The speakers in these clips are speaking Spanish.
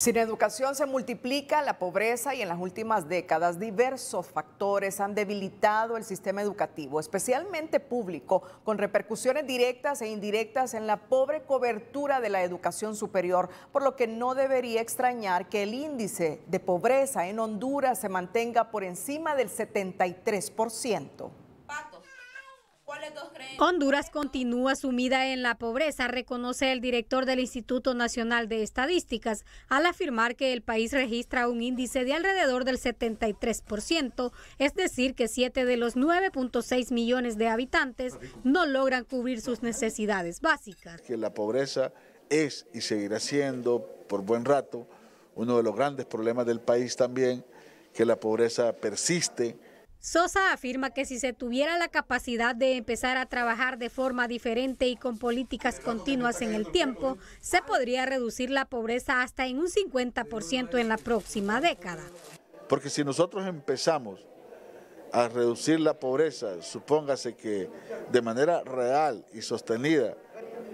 Sin educación se multiplica la pobreza y en las últimas décadas diversos factores han debilitado el sistema educativo, especialmente público, con repercusiones directas e indirectas en la pobre cobertura de la educación superior, por lo que no debería extrañar que el índice de pobreza en Honduras se mantenga por encima del 73%. Honduras continúa sumida en la pobreza, reconoce el director del Instituto Nacional de Estadísticas, al afirmar que el país registra un índice de alrededor del 73%, es decir, que 7 de los 9.6 millones de habitantes no logran cubrir sus necesidades básicas. Que la pobreza es y seguirá siendo por buen rato uno de los grandes problemas del país también, que la pobreza persiste Sosa afirma que si se tuviera la capacidad de empezar a trabajar de forma diferente y con políticas continuas en el tiempo, se podría reducir la pobreza hasta en un 50% en la próxima década. Porque si nosotros empezamos a reducir la pobreza, supóngase que de manera real y sostenida,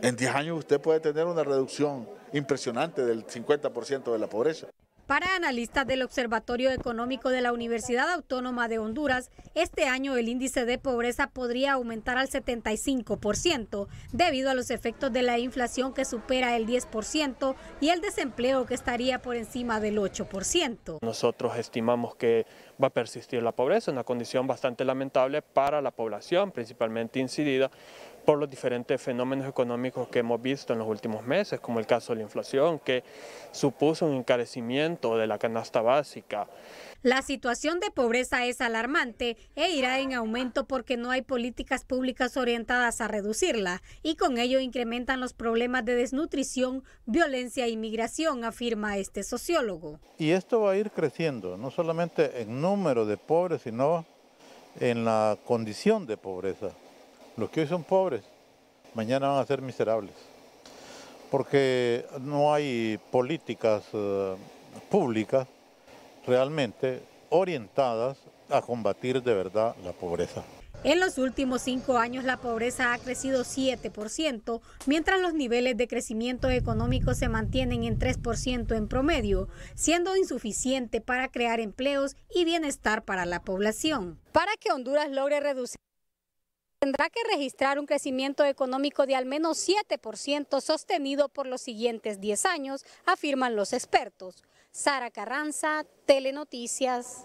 en 10 años usted puede tener una reducción impresionante del 50% de la pobreza. Para analistas del Observatorio Económico de la Universidad Autónoma de Honduras, este año el índice de pobreza podría aumentar al 75% debido a los efectos de la inflación que supera el 10% y el desempleo que estaría por encima del 8%. Nosotros estimamos que va a persistir la pobreza, una condición bastante lamentable para la población, principalmente incidida por los diferentes fenómenos económicos que hemos visto en los últimos meses, como el caso de la inflación, que supuso un encarecimiento de la canasta básica. La situación de pobreza es alarmante e irá en aumento porque no hay políticas públicas orientadas a reducirla y con ello incrementan los problemas de desnutrición, violencia e inmigración, afirma este sociólogo. Y esto va a ir creciendo, no solamente en número de pobres, sino en la condición de pobreza. Los que hoy son pobres, mañana van a ser miserables. Porque no hay políticas eh, públicas realmente orientadas a combatir de verdad la pobreza. En los últimos cinco años la pobreza ha crecido 7%, mientras los niveles de crecimiento económico se mantienen en 3% en promedio, siendo insuficiente para crear empleos y bienestar para la población. Para que Honduras logre reducir tendrá que registrar un crecimiento económico de al menos 7% sostenido por los siguientes 10 años, afirman los expertos. Sara Carranza, Telenoticias.